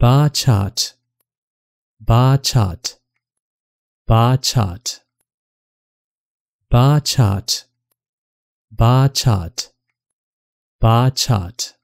bar chart bar chart bar chart bar chart bar chart bar chart